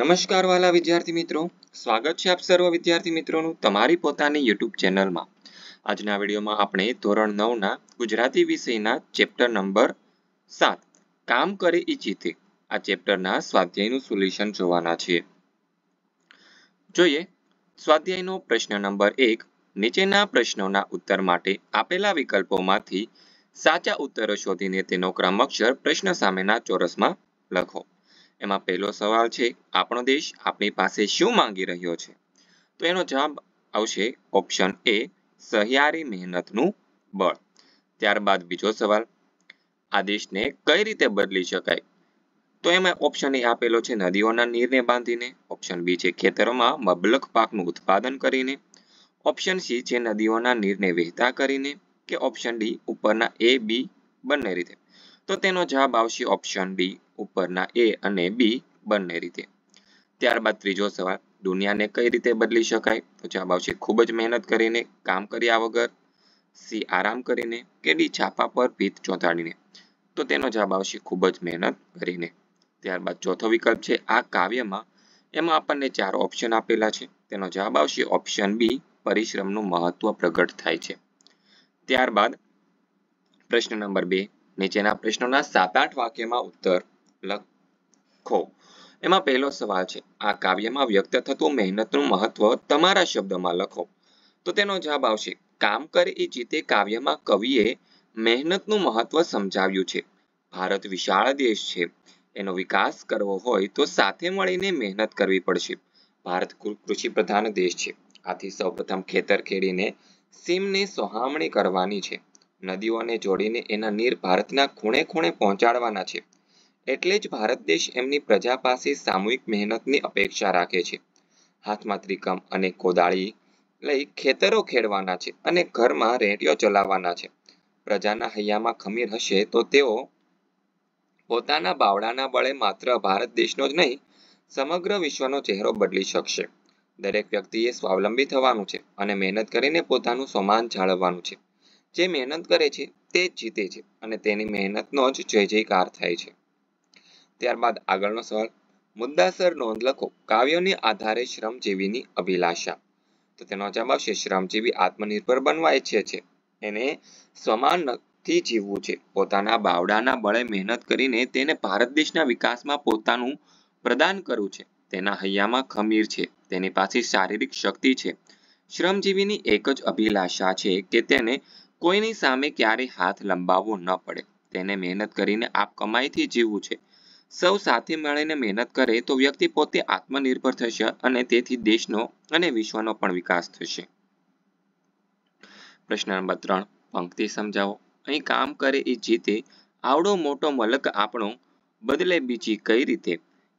નમસ્કાર વાલા વિદ્યાર્થી મિત્રો સ્વાગત છે આપ સર્વ વિદ્યાર્થી મિત્રોનું તમારી પોતાની યુટ્યુબ ચેનલમાં આજના વિડીયોમાં આપણે ધોરણ નવના ગુજરાતી વિષયના ચેપ્ટર નંબર સાત કામ કરે ઈચ્છિતે આ ચેપ્ટરના સ્વાધ્યાયનું સોલ્યુશન જોવાના છીએ જોઈએ સ્વાધ્યાયનો પ્રશ્ન નંબર એક નીચેના પ્રશ્નોના ઉત્તર માટે આપેલા વિકલ્પોમાંથી સાચા ઉત્તરો શોધીને તેનો ક્રમ અક્ષર પ્રશ્ન સામેના ચોરસમાં લખો એમાં પહેલો સવાલ છે આપણો દેશ આપણી પાસે શું માંગી રહ્યો છે તો એનો જવાબ આવશે ઓપ્શન એ સહિયારી મહેનતનું બળ ત્યારબાદ બીજો સવાલ આ દેશને કઈ રીતે બદલી શકાય તો એમાં ઓપ્શન એ આપેલો છે નદીઓના નીરને બાંધીને ઓપ્શન બી છે ખેતરોમાં મબલખ પાકનું ઉત્પાદન કરીને ઓપ્શન સી છે નદીઓના નીરને વહેતા કરીને કે ઓપ્શન ડી ઉપરના એ બી બંને રીતે તો તેનો જવાબ આવશે ઓપ્શન બી ઉપરના એ અને બી બંને રીતે ત્યારબાદ ત્રીજો સવાલ દુનિયાને કઈ રીતે બદલી શકાય તો જવાબ આવશે ખૂબ જ મહેનત કરીને કામ કર્યા વગર સી આરામ કરીને કે ડી છાપા પર ભીત ચોંટાડીને તો તેનો જવાબ આવશે ખૂબ જ મહેનત કરીને ત્યારબાદ ચોથો વિકલ્પ છે આ કાવ્યમાં એમાં આપણને ચાર ઓપ્શન આપેલા છે તેનો જવાબ આવશે ઓપ્શન બી પરિશ્રમનું મહત્વ પ્રગટ થાય છે ત્યારબાદ પ્રશ્ન નંબર બે નીચેના પ્રશ્નોના સાત આઠ વાક્યમાં ઉત્તર લખો એમાં પહેલો સવાલ છે આ કાવ્યમાં વ્યક્ત થતું મહેનતનું મહત્વ તમારા શબ્દમાં લખો તો તેનો જવાબ આવશે કામ કરે એ જીતે કાવ્યમાં કવિએ મહેનતનું મહત્વ સમજાવ્યું છે ભારત વિશાળ દેશ છે એનો વિકાસ કરવો હોય તો સાથે મળીને મહેનત કરવી પડશે ભારત કૃષિ પ્રધાન દેશ છે આથી સૌપ્રથમ ખેતર ખેડીને સીમને સોહામણી કરવાની છે નદીઓને જોડીને એના નીર ભારતના ખૂણે ખૂણે પહોંચાડવાના છે એટલે જ ભારત દેશ એમની પ્રજા પાસે સામૂહિક મહેનતની અપેક્ષા રાખે છે હાથમાં ત્રિકમ અને કોદાળી લઈ ખેતરો ખેડવાના છે અને ઘરમાં રેડિયો ચલાવવાના છે પ્રજાના હૈયામાં ખમીર હશે તો તેઓ પોતાના બાવડાના બળે માત્ર ભારત દેશનો જ નહીં સમગ્ર વિશ્વનો ચહેરો બદલી શકશે દરેક વ્યક્તિએ સ્વાવલંબી થવાનું છે અને મહેનત કરીને પોતાનું સમાન જાળવવાનું છે જે મહેનત કરે છે તે જીતે છે અને તેની મહેનતનો જ જય જયકાર થાય છે ત્યારબાદ આગળનો સવાલ મુદ્દાસર નોંધ લખો કાવ્યોને આધારે શ્રમજીવીની અભિલાષા તો તેનો જવાબ આવશે શ્રમજીવી આત્મનિર્ભર બનવા ઈચ્છે છે એને સમાન થી જીવવું છે પોતાના બાવડાના બળે મહેનત કરીને તેને ભારત દેશના વિકાસમાં પોતાનું પ્રદાન કરવું છે તેના હૈયામાં ખમીર છે તેની પાસે શારીરિક શક્તિ છે શ્રમજીવીની એક જ અભિલાષા છે કે તેને કોઈની સામે ક્યારેય હાથ લંબાવવો ન પડે તેને મહેનત કરીને આપ કમાઈથી જીવવું છે સૌ સાથે મળીને મહેનત કરે તો વ્યક્તિ પોતે આત્મનિર્ભર થશે અને તેથી દેશનો અને વિશ્વનો પણ વિકાસ થશે પ્રશ્ન નંબર ત્રણ પંક્તિ સમજાવો અહીં કામ કરે એ જીતે આવડો મોટો મલક આપણો બદલે બીજી કઈ રીતે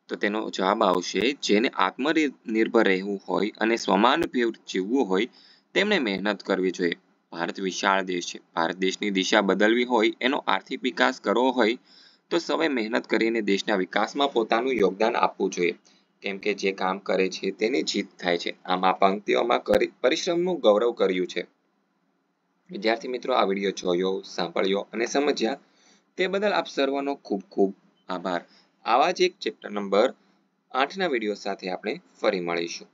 તો તેનો જવાબ આવશે જેને આત્મનિર્ભર રહેવું હોય અને સ્વમાનુભવ જીવવું હોય તેમણે મહેનત કરવી જોઈએ ભારત વિશાળ દેશ છે ભારત દેશની દિશા બદલવી હોય એનો આર્થિક વિકાસ કરવો હોય તો સૌએ મહેનત કરીને દેશના વિકાસમાં પોતાનું યોગદાન આપવું જોઈએ કેમ કે જે કામ કરે છે તેની જીત થાય છે આમ આ પંક્તિઓમાં પરિશ્રમનું ગૌરવ કર્યું છે વિદ્યાર્થી મિત્રો આ વિડીયો જોયો સાંભળ્યો અને સમજ્યા તે બદલ આપ સર્વનો ખૂબ ખૂબ આભાર આવા જ એક ચેપ્ટર નંબર આઠના વિડીયો સાથે આપણે ફરી મળીશું